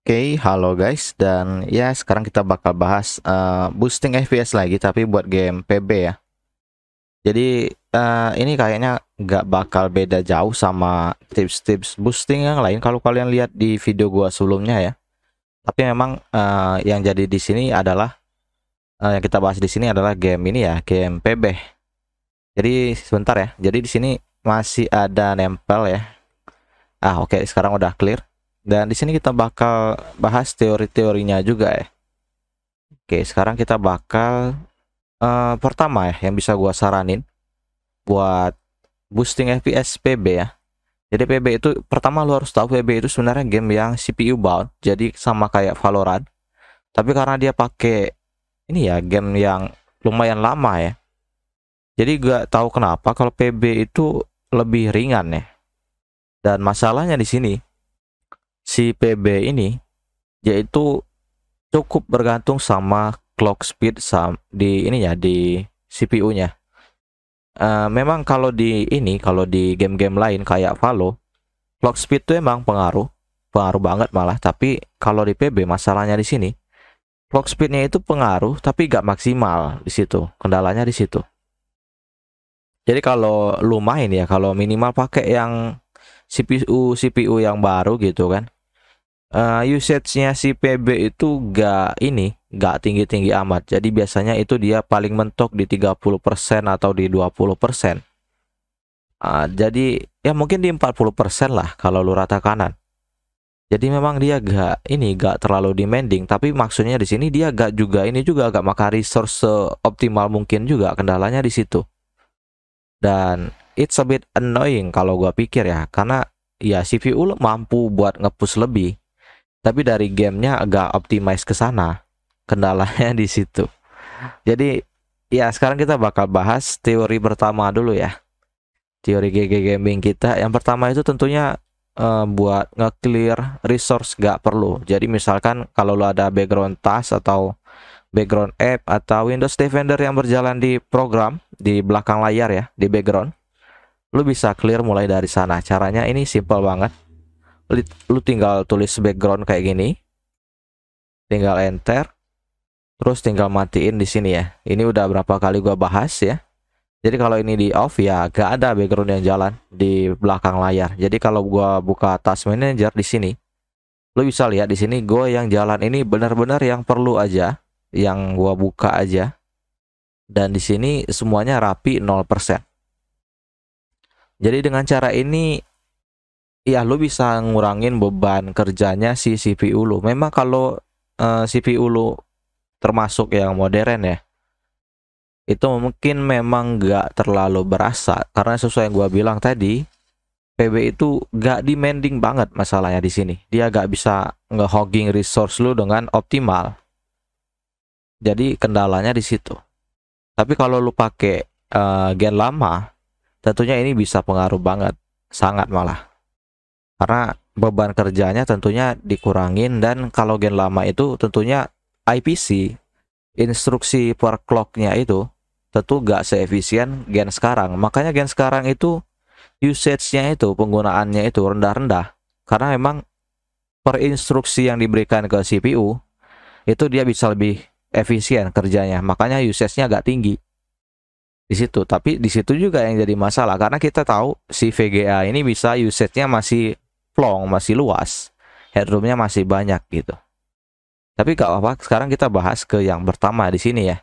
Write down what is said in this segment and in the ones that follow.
Oke, okay, halo guys dan ya sekarang kita bakal bahas uh, boosting FPS lagi tapi buat game PB ya. Jadi uh, ini kayaknya nggak bakal beda jauh sama tips-tips boosting yang lain kalau kalian lihat di video gua sebelumnya ya. Tapi memang uh, yang jadi di sini adalah uh, yang kita bahas di sini adalah game ini ya, game PB. Jadi sebentar ya. Jadi di sini masih ada nempel ya. Ah, oke okay, sekarang udah clear. Dan di sini kita bakal bahas teori-teorinya juga ya. Oke, sekarang kita bakal uh, pertama ya yang bisa gua saranin buat boosting FPS PB ya. Jadi PB itu pertama lu harus tahu PB itu sebenarnya game yang CPU bound, jadi sama kayak Valorant. Tapi karena dia pakai ini ya game yang lumayan lama ya. Jadi gak tahu kenapa kalau PB itu lebih ringan ya. Dan masalahnya di sini si PB ini yaitu cukup bergantung sama clock speed sam di ya di CPU-nya. Uh, eh, memang kalau di ini kalau di game-game lain kayak Valo, clock speed itu emang pengaruh, pengaruh banget malah. Tapi kalau di PB masalahnya di sini clock speednya itu pengaruh tapi gak maksimal di situ. Kendalanya di situ. Jadi kalau lumayan ya kalau minimal pakai yang CPU CPU yang baru gitu kan uh, usage-nya si PB itu gak ini gak tinggi-tinggi amat jadi biasanya itu dia paling mentok di 30% atau di 20% uh, ah, jadi ya mungkin di 40% lah kalau lu rata kanan jadi memang dia gak ini gak terlalu demanding tapi maksudnya di sini dia gak juga ini juga gak maka resource optimal mungkin juga kendalanya di situ dan it's a bit annoying kalau gua pikir ya karena ya CPU mampu buat ngepus lebih tapi dari gamenya agak optimize ke sana kendalanya di situ jadi ya sekarang kita bakal bahas teori pertama dulu ya teori GG gaming kita yang pertama itu tentunya uh, buat nge-clear resource gak perlu jadi misalkan kalau lo ada background task atau background app atau Windows Defender yang berjalan di program di belakang layar ya di background lo bisa clear mulai dari sana caranya ini simple banget lu tinggal tulis background kayak gini tinggal enter terus tinggal matiin di sini ya ini udah berapa kali gua bahas ya jadi kalau ini di off ya gak ada background yang jalan di belakang layar jadi kalau gua buka task manager di sini lu bisa lihat di sini gue yang jalan ini benar-benar yang perlu aja yang gua buka aja dan di sini semuanya rapi 0% jadi dengan cara ini ya lu bisa ngurangin beban kerjanya si CPU lu. memang kalau uh, eh, CPU lu termasuk yang modern ya itu mungkin memang gak terlalu berasa karena sesuai yang gue bilang tadi PB itu gak demanding banget masalahnya di sini dia gak bisa ngehogging resource lu dengan optimal jadi kendalanya di situ tapi kalau lu pakai uh, gen lama tentunya ini bisa pengaruh banget sangat malah karena beban kerjanya tentunya dikurangin dan kalau gen lama itu tentunya IPC instruksi per clocknya itu tentu gak seefisien gen sekarang makanya gen sekarang itu usage-nya itu penggunaannya itu rendah-rendah karena memang per instruksi yang diberikan ke CPU itu dia bisa lebih efisien kerjanya makanya usage-nya agak tinggi di situ tapi di situ juga yang jadi masalah karena kita tahu si VGA ini bisa usage-nya masih plong, masih luas. Headroomnya masih banyak gitu. Tapi gak apa-apa, sekarang kita bahas ke yang pertama di sini ya.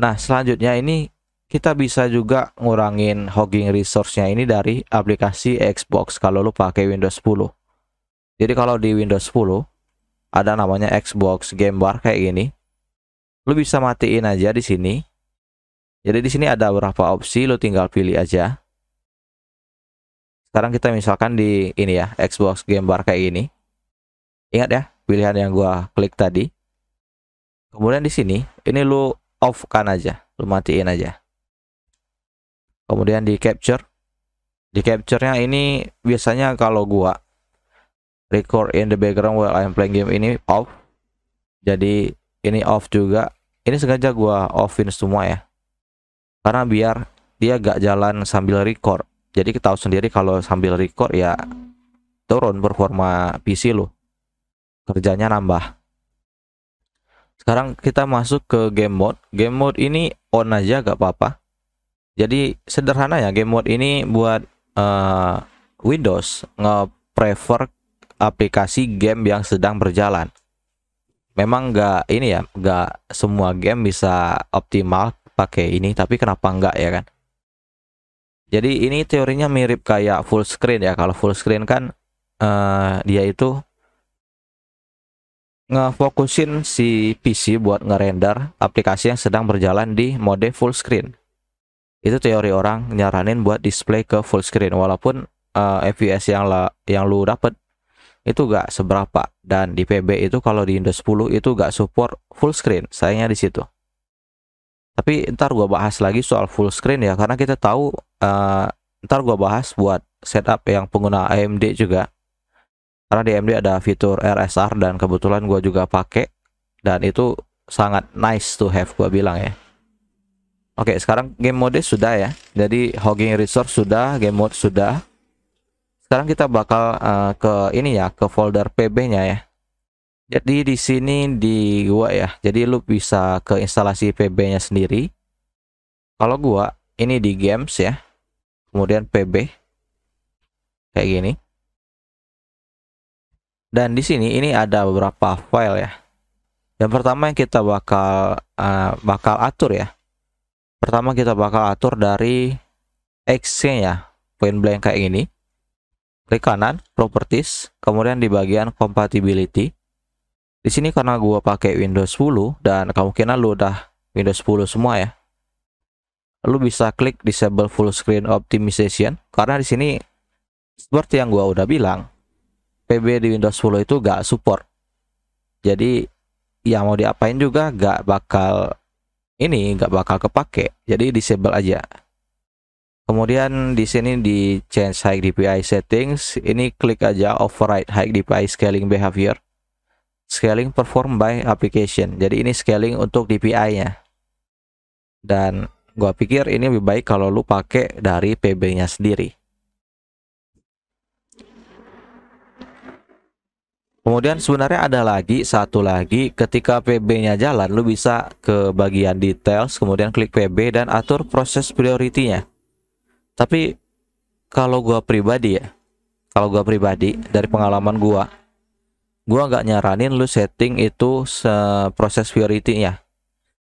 Nah, selanjutnya ini kita bisa juga ngurangin hogging resource-nya ini dari aplikasi Xbox kalau lu pakai Windows 10. Jadi kalau di Windows 10 ada namanya Xbox Game Bar kayak gini. Lu bisa matiin aja di sini. Jadi di sini ada beberapa opsi, lu tinggal pilih aja sekarang kita misalkan di ini ya Xbox Game Bar kayak ini ingat ya pilihan yang gua klik tadi kemudian di sini ini lu off kan aja lu matiin aja kemudian di capture di capture-nya ini biasanya kalau gua record in the background while I'm playing game ini off jadi ini off juga ini sengaja gua offin semua ya karena biar dia gak jalan sambil record jadi kita tahu sendiri kalau sambil record ya turun performa PC lo kerjanya nambah sekarang kita masuk ke game mode game mode ini on aja gak apa-apa jadi sederhana ya game mode ini buat uh, Windows nge-prefer aplikasi game yang sedang berjalan memang gak ini ya gak semua game bisa optimal pakai ini tapi kenapa enggak ya kan jadi ini teorinya mirip kayak full screen ya. Kalau full screen kan uh, dia itu ngefokusin si PC buat ngerender aplikasi yang sedang berjalan di mode full screen. Itu teori orang nyaranin buat display ke full screen walaupun uh, eh, FPS yang la, yang lu dapet itu gak seberapa dan di PB itu kalau di Windows 10 itu gak support full screen sayangnya di situ. Tapi ntar gua bahas lagi soal full screen ya karena kita tahu Eh, ntar gue bahas buat setup yang pengguna AMD juga karena di AMD ada fitur RSR dan kebetulan gue juga pakai dan itu sangat nice to have gue bilang ya Oke sekarang game mode sudah ya jadi hogging resource sudah game mode sudah sekarang kita bakal uh, ke ini ya ke folder PB nya ya jadi di sini di gua ya jadi lu bisa ke instalasi PB nya sendiri kalau gua ini di games ya kemudian PB kayak gini. Dan di sini ini ada beberapa file ya. Yang pertama yang kita bakal uh, bakal atur ya. Pertama kita bakal atur dari x ya, point blank kayak gini. Klik kanan, properties, kemudian di bagian compatibility. Di sini karena gua pakai Windows 10 dan kemungkinan lu udah Windows 10 semua ya lu bisa klik disable full screen optimization karena di sini seperti yang gua udah bilang PB di Windows 10 itu gak support jadi ya mau diapain juga gak bakal ini gak bakal kepake jadi disable aja kemudian di sini di change high DPI settings ini klik aja override high DPI scaling behavior scaling perform by application jadi ini scaling untuk DPI nya dan Gua pikir ini lebih baik kalau lu pakai dari PB-nya sendiri. Kemudian sebenarnya ada lagi satu lagi ketika PB-nya jalan lu bisa ke bagian details kemudian klik PB dan atur proses prioritinya. Tapi kalau gua pribadi ya, kalau gua pribadi dari pengalaman gua, gua nggak nyaranin lu setting itu proses prioritinya.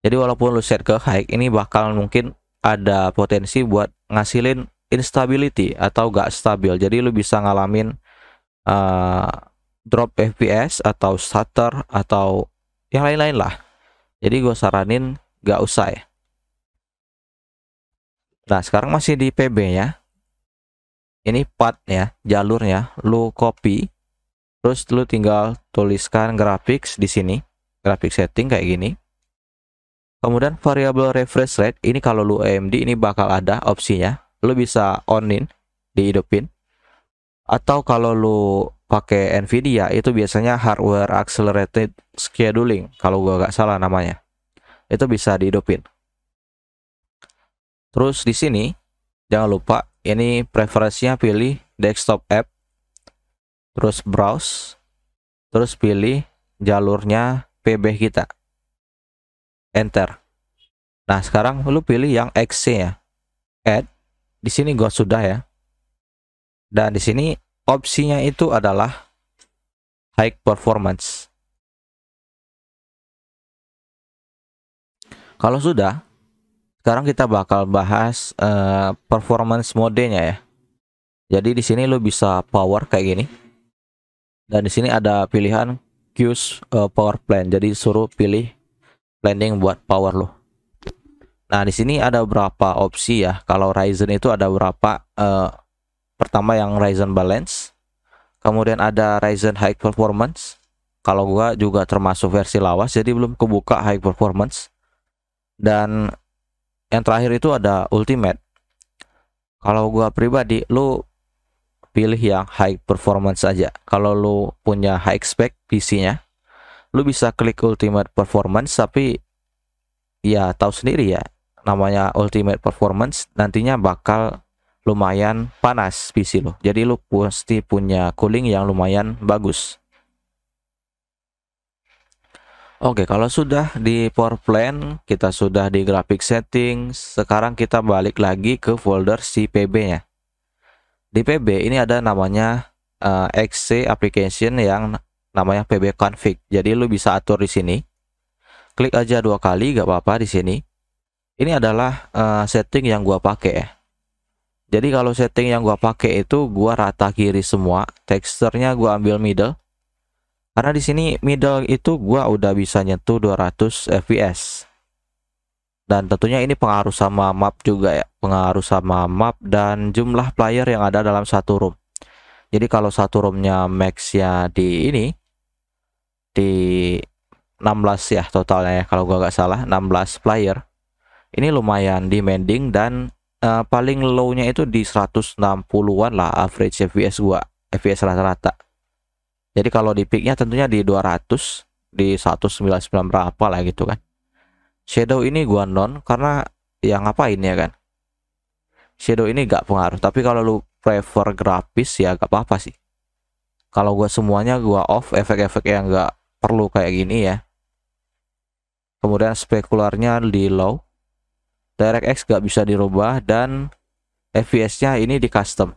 Jadi walaupun lu set ke high ini bakal mungkin ada potensi buat ngasilin instability atau gak stabil. Jadi lu bisa ngalamin uh, drop FPS atau stutter atau yang lain-lain lah. Jadi gue saranin gak usah ya. Nah sekarang masih di PB ya. Ini part ya, jalurnya. Lu copy, terus lu tinggal tuliskan graphics di sini. Graphic setting kayak gini. Kemudian variable refresh rate ini kalau lu AMD ini bakal ada opsinya. Lu bisa onin, dihidupin. Atau kalau lu pakai Nvidia itu biasanya hardware accelerated scheduling kalau gua nggak salah namanya. Itu bisa dihidupin. Terus di sini jangan lupa ini preferensinya pilih desktop app terus browse terus pilih jalurnya PB kita enter nah sekarang lu pilih yang XC ya add di sini gua sudah ya dan di sini opsinya itu adalah high performance kalau sudah sekarang kita bakal bahas uh, performance modenya ya jadi di sini lo bisa power kayak gini dan di sini ada pilihan Q uh, eh, power plan jadi suruh pilih landing buat power lo. Nah, di sini ada berapa opsi ya. Kalau Ryzen itu ada berapa uh, pertama yang Ryzen Balance, kemudian ada Ryzen High Performance. Kalau gua juga termasuk versi lawas jadi belum kebuka High Performance. Dan yang terakhir itu ada Ultimate. Kalau gua pribadi lu pilih yang high performance saja. Kalau lu punya high spec PC-nya lu bisa klik ultimate performance tapi ya tahu sendiri ya namanya ultimate performance nantinya bakal lumayan panas PC lo jadi lu pasti punya cooling yang lumayan bagus Oke, kalau sudah di power plan, kita sudah di graphic setting. Sekarang kita balik lagi ke folder cpb nya Di PB ini ada namanya uh, eh, XC application yang namanya pb config Jadi lu bisa atur di sini. Klik aja dua kali, gak apa-apa di sini. Ini adalah uh, setting yang gua pakai ya. Jadi kalau setting yang gua pakai itu gua rata kiri semua, teksturnya gua ambil middle. Karena di sini middle itu gua udah bisa nyentuh 200 fps. Dan tentunya ini pengaruh sama map juga ya, pengaruh sama map dan jumlah player yang ada dalam satu room. Jadi kalau satu roomnya max maxnya di ini, di 16 ya totalnya ya kalau gua nggak salah 16 player ini lumayan demanding dan uh, paling low-nya itu di 160-an lah average FPS gua FPS rata-rata jadi kalau di peak-nya tentunya di 200 di 199 berapa lah gitu kan shadow ini gua non karena yang ngapain ya kan shadow ini nggak pengaruh tapi kalau lu prefer grafis ya gak apa-apa sih kalau gua semuanya gua off efek-efek yang nggak perlu kayak gini ya kemudian spekularnya di low direct x gak bisa dirubah dan FPS nya ini di custom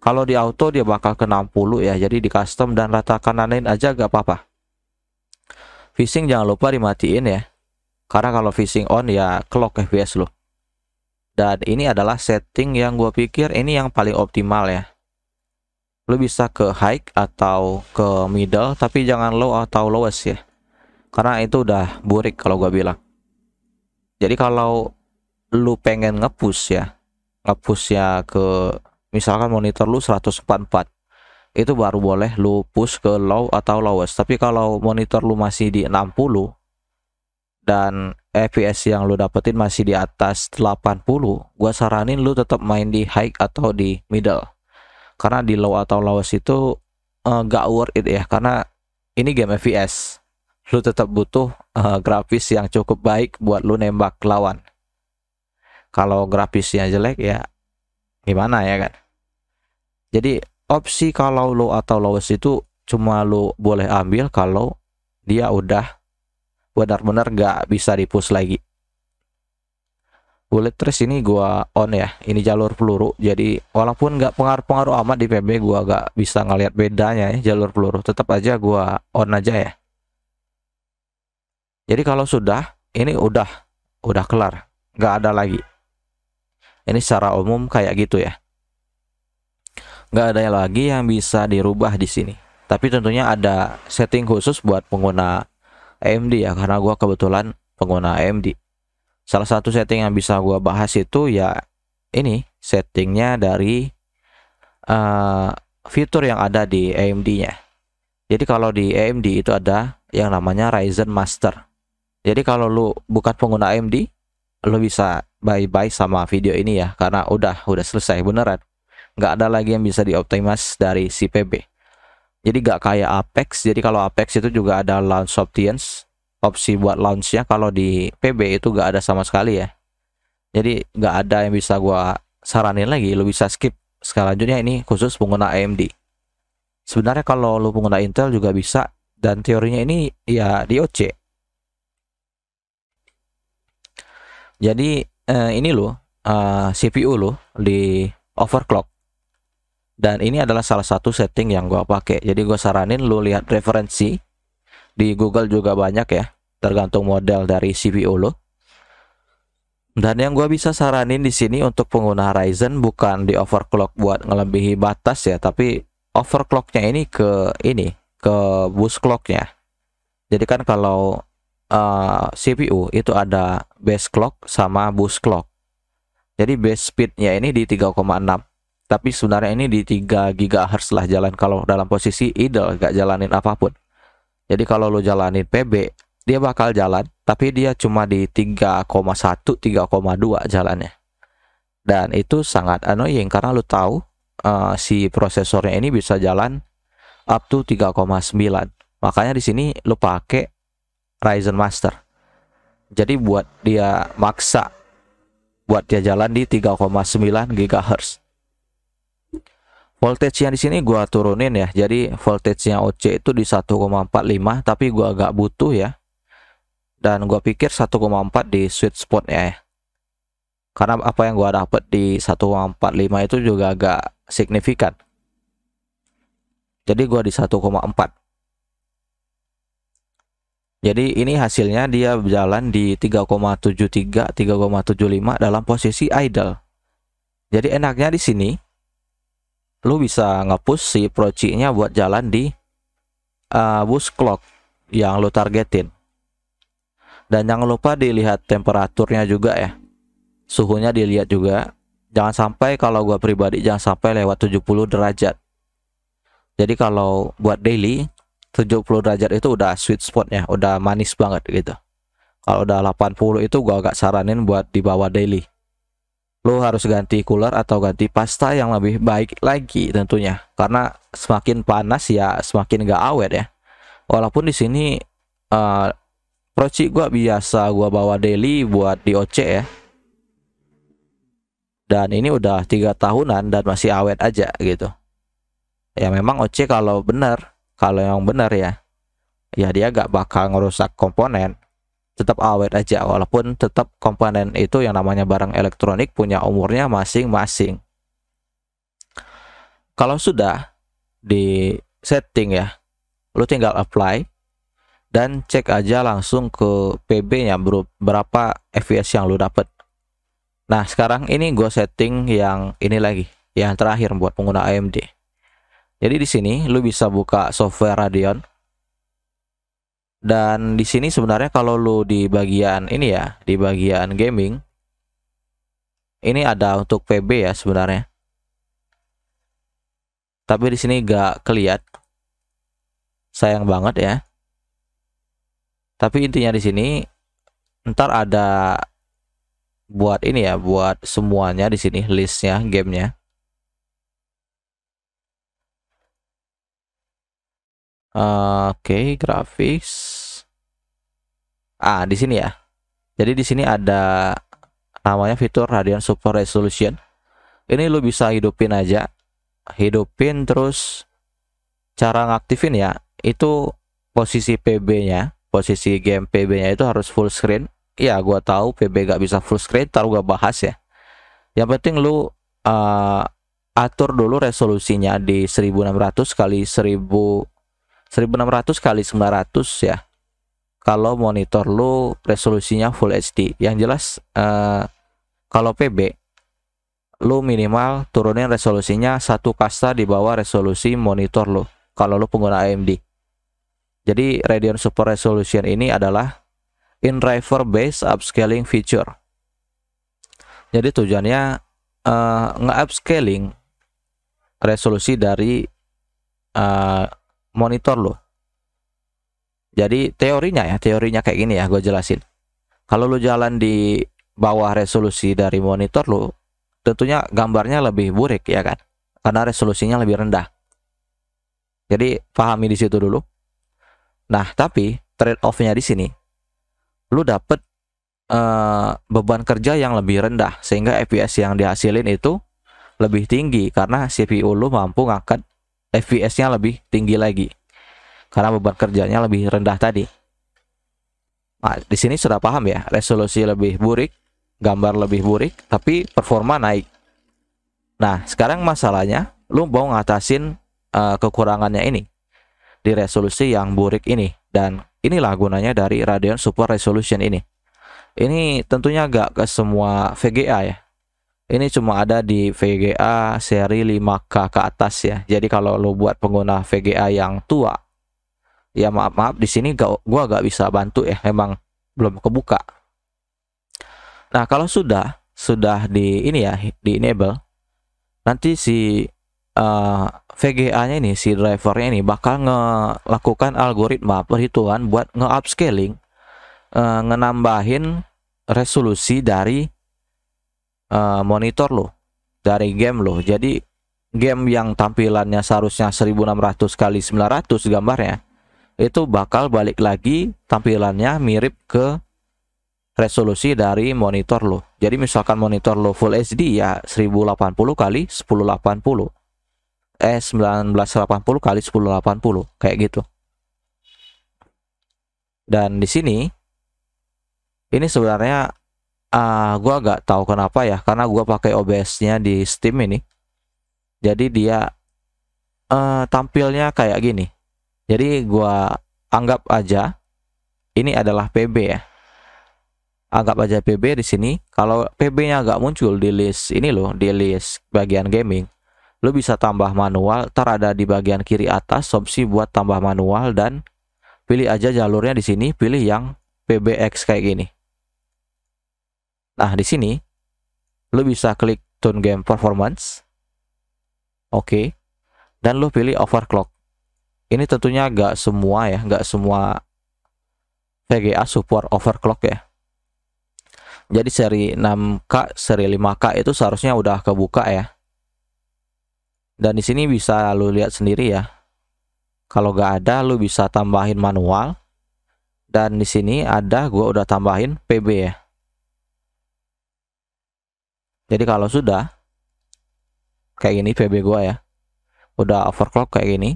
kalau di auto dia bakal ke 60 ya jadi di custom dan rata kananin aja gak apa-apa Fishing jangan lupa dimatiin ya karena kalau fishing on ya clock FPS loh dan ini adalah setting yang gue pikir ini yang paling optimal ya lu bisa ke high atau ke middle tapi jangan low atau lowest ya karena itu udah burik kalau gua bilang jadi kalau lu pengen ngepush ya ngepus ya ke misalkan monitor lu 144 itu baru boleh lu push ke low atau lowest tapi kalau monitor lu masih di 60 dan FPS yang lu dapetin masih di atas 80 gua saranin lu tetap main di high atau di middle karena di low atau lowest itu uh, eh, gak worth it ya karena ini game FPS lu tetap butuh uh, grafis yang cukup baik buat lu nembak lawan kalau grafisnya jelek ya gimana ya kan jadi opsi kalau low atau lowest itu cuma lu boleh ambil kalau dia udah benar-benar gak bisa dipus lagi bullet trace ini gua on ya ini jalur peluru jadi walaupun nggak pengaruh-pengaruh amat di PB gua nggak bisa ngelihat bedanya ya jalur peluru tetap aja gua on aja ya jadi kalau sudah ini udah udah kelar nggak ada lagi ini secara umum kayak gitu ya nggak ada lagi yang bisa dirubah di sini tapi tentunya ada setting khusus buat pengguna AMD ya karena gua kebetulan pengguna AMD Salah satu setting yang bisa gua bahas itu ya ini settingnya dari uh, fitur yang ada di AMD-nya. Jadi kalau di AMD itu ada yang namanya Ryzen Master. Jadi kalau lu bukan pengguna AMD, lu bisa bye-bye sama video ini ya karena udah udah selesai beneran. Nggak ada lagi yang bisa dioptimas dari CPB Jadi nggak kayak Apex. Jadi kalau Apex itu juga ada launch options opsi buat launchnya kalau di PB itu nggak ada sama sekali ya jadi nggak ada yang bisa gua saranin lagi lu bisa skip selanjutnya ini khusus pengguna AMD sebenarnya kalau lu pengguna Intel juga bisa dan teorinya ini ya di OC jadi eh, ini lo eh, CPU lo di overclock dan ini adalah salah satu setting yang gua pakai jadi gua saranin lu lihat referensi di Google juga banyak ya tergantung model dari CPU lo. Dan yang gue bisa saranin di sini untuk pengguna Ryzen bukan di overclock buat ngelebihi batas ya, tapi overclocknya ini ke ini ke bus clocknya. Jadi kan kalau uh, eh, CPU itu ada base clock sama bus clock. Jadi base speednya ini di 3,6, tapi sebenarnya ini di 3 GHz lah jalan kalau dalam posisi idle gak jalanin apapun. Jadi kalau lo jalanin PB dia bakal jalan tapi dia cuma di 3,1 3,2 jalannya dan itu sangat annoying karena lu tahu uh, si prosesornya ini bisa jalan up to 3,9 makanya di sini lu pakai Ryzen Master jadi buat dia maksa buat dia jalan di 3,9 GHz voltage yang di sini gua turunin ya jadi voltage yang OC itu di 1,45 tapi gua agak butuh ya dan gua pikir 1,4 di sweet spot ya karena apa yang gua dapat di 1,45 itu juga agak signifikan jadi gua di 1,4 jadi ini hasilnya dia berjalan di 3,73 3,75 dalam posisi idle jadi enaknya di sini lu bisa ngapus si procinya buat jalan di uh, bus clock yang lu targetin dan jangan lupa dilihat temperaturnya juga ya suhunya dilihat juga jangan sampai kalau gua pribadi jangan sampai lewat 70 derajat jadi kalau buat daily 70 derajat itu udah sweet spot ya udah manis banget gitu kalau udah 80 itu gua agak saranin buat dibawa daily lo harus ganti cooler atau ganti pasta yang lebih baik lagi tentunya karena semakin panas ya semakin gak awet ya walaupun di sini uh, Proci gua biasa gua bawa daily buat di OC ya. Dan ini udah tiga tahunan dan masih awet aja gitu. Ya memang OC kalau benar, kalau yang benar ya, ya dia gak bakal ngerusak komponen. Tetap awet aja walaupun tetap komponen itu yang namanya barang elektronik punya umurnya masing-masing. Kalau sudah di setting ya, lu tinggal apply dan cek aja langsung ke PB-nya berapa FPS yang lu dapet. Nah sekarang ini gue setting yang ini lagi yang terakhir buat pengguna AMD. Jadi di sini lu bisa buka software Radeon dan di sini sebenarnya kalau lu di bagian ini ya di bagian gaming ini ada untuk PB ya sebenarnya. Tapi di sini gak keliat, sayang banget ya. Tapi intinya di sini ntar ada buat ini ya, buat semuanya di sini listnya, gamenya. Oke, okay, grafis. Ah, di sini ya. Jadi di sini ada namanya fitur Radeon Super Resolution. Ini lu bisa hidupin aja. Hidupin terus cara ngaktifin ya. Itu posisi PB-nya posisi game PB-nya itu harus full screen. Ya, gua tahu PB gak bisa full screen, taruh gua bahas ya. Yang penting lu uh, atur dulu resolusinya di 1600 kali 1000 1600 kali 900 ya. Kalau monitor lu resolusinya full HD, yang jelas uh, kalau PB lu minimal turunin resolusinya satu kasta di bawah resolusi monitor lu kalau lu pengguna AMD jadi Radeon Super Resolution ini adalah in-driver based upscaling feature. Jadi tujuannya uh, nge-upscaling resolusi dari uh, monitor lo. Jadi teorinya ya, teorinya kayak gini ya, gue jelasin. Kalau lo jalan di bawah resolusi dari monitor lo, tentunya gambarnya lebih burik ya kan, karena resolusinya lebih rendah. Jadi pahami di situ dulu. Nah, tapi trade off-nya di sini lu dapet uh, beban kerja yang lebih rendah sehingga FPS yang dihasilin itu lebih tinggi karena CPU lu mampu ngangkat FPS-nya lebih tinggi lagi karena beban kerjanya lebih rendah tadi. Nah, di sini sudah paham ya, resolusi lebih burik, gambar lebih burik, tapi performa naik. Nah, sekarang masalahnya lu mau ngatasin uh, kekurangannya ini di resolusi yang burik ini dan inilah gunanya dari Radeon Super Resolution ini ini tentunya gak ke semua VGA ya ini cuma ada di VGA seri 5K ke atas ya jadi kalau lo buat pengguna VGA yang tua ya maaf maaf di sini gak, gua gak bisa bantu ya emang belum kebuka nah kalau sudah sudah di ini ya di enable nanti si uh, VGA-nya ini si drivernya ini bakal ngelakukan algoritma perhitungan buat nge-upscaling uh, ngenambahin resolusi dari uh, monitor lo dari game lo jadi game yang tampilannya seharusnya 1600 kali 900 gambarnya itu bakal balik lagi tampilannya mirip ke resolusi dari monitor lo jadi misalkan monitor lo full HD ya 1080 kali 1080 eh 1980 kali 1080 kayak gitu. Dan di sini ini sebenarnya uh, ah, gue agak tahu kenapa ya karena gue pakai OBS-nya di Steam ini. Jadi dia uh, tampilnya kayak gini. Jadi gue anggap aja ini adalah PB ya. Anggap aja PB di sini. Kalau PB-nya agak muncul di list ini loh, di list bagian gaming Lo bisa tambah manual, ntar ada di bagian kiri atas opsi buat tambah manual dan pilih aja jalurnya di sini, pilih yang PBX kayak gini. Nah, di sini lo bisa klik tune game performance. Oke. Dan lo pilih overclock. Ini tentunya nggak semua ya, nggak semua VGA support overclock ya. Jadi seri 6K, seri 5K itu seharusnya udah kebuka ya dan di sini bisa lu lihat sendiri ya kalau nggak ada lu bisa tambahin manual dan di sini ada gua udah tambahin PB ya jadi kalau sudah kayak gini PB gua ya udah overclock kayak gini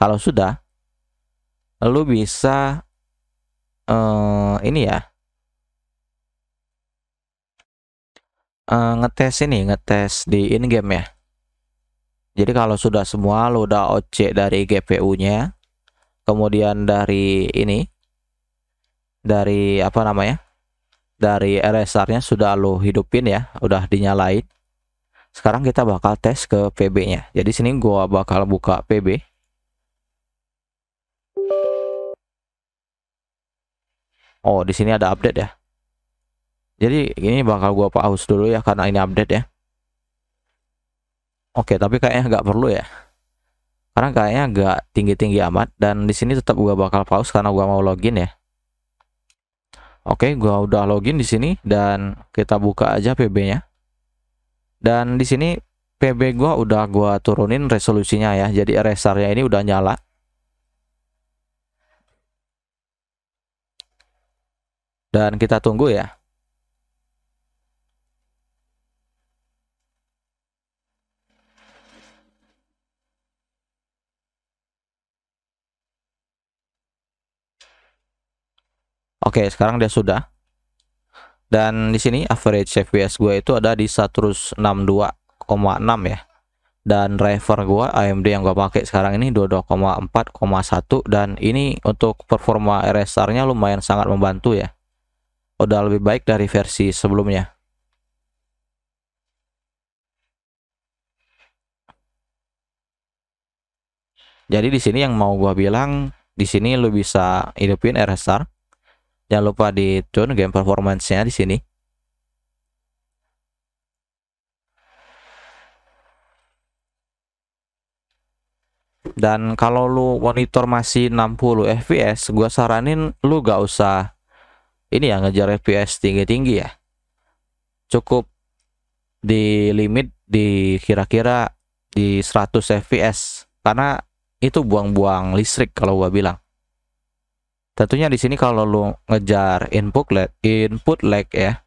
kalau sudah lu bisa uh, ini ya uh, ngetes ini ngetes di in game ya jadi kalau sudah semua lo udah OC dari GPU-nya, kemudian dari ini dari apa namanya? Dari RSR-nya sudah lo hidupin ya, udah dinyalain. Sekarang kita bakal tes ke PB-nya. Jadi sini gua bakal buka PB. Oh, di sini ada update ya. Jadi ini bakal gua pause dulu ya karena ini update ya. Oke, tapi kayaknya nggak perlu ya. Karena kayaknya nggak tinggi-tinggi amat dan di sini tetap gua bakal pause karena gua mau login ya. Oke, gua udah login di sini dan kita buka aja PB-nya. Dan di sini PB gua udah gua turunin resolusinya ya. Jadi RSR-nya ini udah nyala. Dan kita tunggu ya. Oke, sekarang dia sudah. Dan di sini average FPS gue itu ada di 162,6 ya. Dan driver gue AMD yang gue pakai sekarang ini 22,4,1 dan ini untuk performa RSR-nya lumayan sangat membantu ya. Udah lebih baik dari versi sebelumnya. Jadi di sini yang mau gue bilang, di sini lu bisa hidupin RSR Jangan lupa di tune game performance di sini. Dan kalau lu monitor masih 60 fps, gua saranin lu gak usah ini ya ngejar fps tinggi-tinggi ya. Cukup di limit di kira-kira di 100 fps karena itu buang-buang listrik kalau gua bilang tentunya di sini kalau lu ngejar input lag input lag ya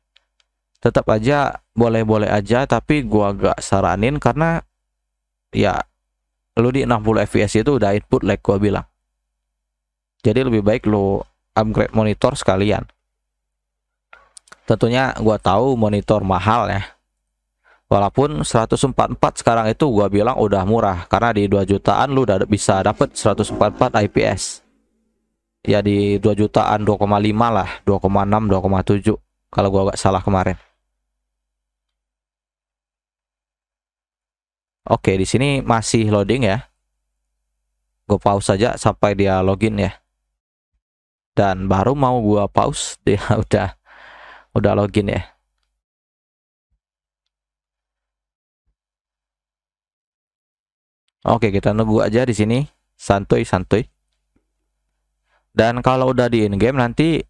tetap aja boleh-boleh aja tapi gua gak saranin karena ya lu di 60 fps itu udah input lag gua bilang jadi lebih baik lu upgrade monitor sekalian tentunya gua tahu monitor mahal ya walaupun 144 sekarang itu gua bilang udah murah karena di 2 jutaan lu udah bisa dapet 144 IPS ya di 2 jutaan 2,5 lah 2,6 2,7 kalau gua agak salah kemarin oke di sini masih loading ya gue pause saja sampai dia login ya dan baru mau gua pause dia udah udah login ya oke kita nunggu aja di sini santuy santuy dan kalau udah di in game nanti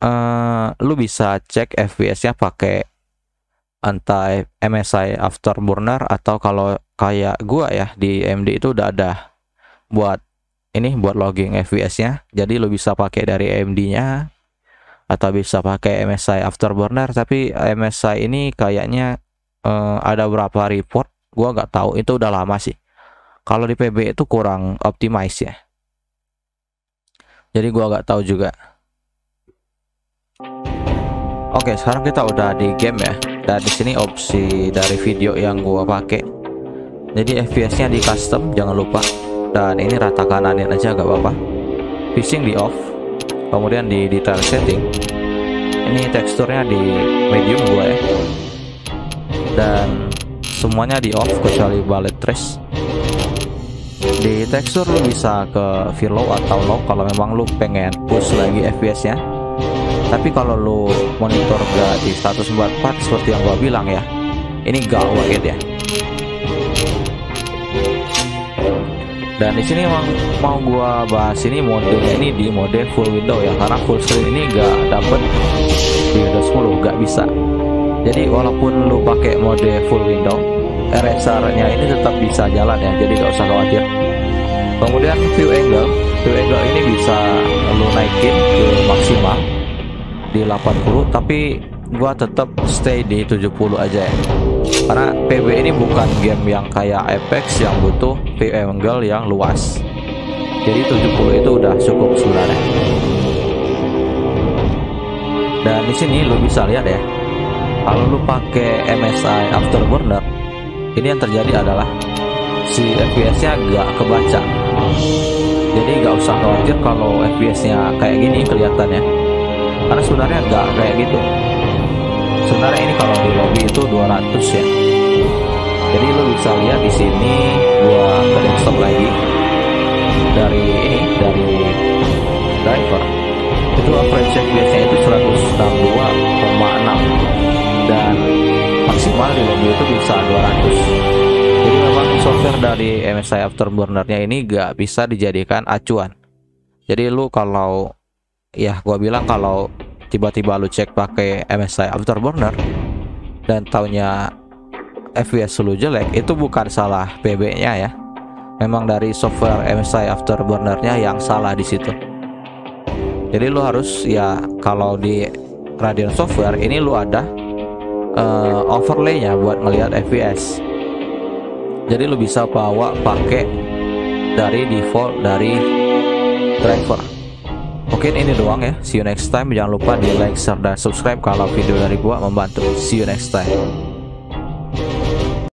uh, lu bisa cek FPS-nya pakai entah MSI Afterburner atau kalau kayak gua ya di AMD itu udah ada buat ini buat logging FPS-nya jadi lu bisa pakai dari AMD-nya atau bisa pakai MSI Afterburner tapi MSI ini kayaknya uh, ada berapa report gua nggak tahu itu udah lama sih kalau di PB itu kurang optimize ya jadi gua nggak tahu juga Oke, okay, sekarang kita udah di game ya. Dan di sini opsi dari video yang gua pakai. Jadi FPS-nya di custom, jangan lupa. Dan ini rata kananin aja gak apa-apa. Fishing di off. Kemudian di detail setting. Ini teksturnya di medium gue ya. Dan semuanya di off kecuali bullet trace di tekstur lu bisa ke low atau low kalau memang lu pengen push lagi fps nya tapi kalau lu monitor gak di status 144 seperti yang gua bilang ya ini gawat ya dan di sini emang mau gua bahas ini mode ini di mode full window ya karena full screen ini gak dapet di Windows 10 gak bisa jadi walaupun lu pakai mode full window RSR-nya ini tetap bisa jalan ya jadi gak usah khawatir kemudian view angle view angle ini bisa lo naikin ke maksimal di 80 tapi gua tetap stay di 70 aja ya karena PB ini bukan game yang kayak Apex yang butuh view angle yang luas jadi 70 itu udah cukup sebenarnya dan di sini lo bisa lihat ya kalau lo pakai MSI Afterburner ini yang terjadi adalah si FPS-nya gak kebaca jadi nggak usah khawatir kalau FPS-nya kayak gini kelihatannya karena sebenarnya nggak kayak gitu sebenarnya ini kalau di lobby itu 200 ya jadi lo bisa lihat di sini gua ke desktop lagi dari ini dari driver itu average FPS-nya itu 162,6 dan maksimal di lobby itu bisa 200 jadi memang software dari MSI Afterburner-nya ini gak bisa dijadikan acuan. Jadi lu kalau ya gua bilang kalau tiba-tiba lu cek pakai MSI Afterburner dan taunya FPS lu jelek, itu bukan salah PB-nya ya. Memang dari software MSI Afterburner-nya yang salah di situ. Jadi lu harus ya kalau di Radeon Software ini lu ada uh, overlay-nya buat melihat FPS jadi lo bisa bawa pakai dari default dari driver mungkin ini doang ya see you next time jangan lupa di like share, dan subscribe kalau video dari gua membantu see you next time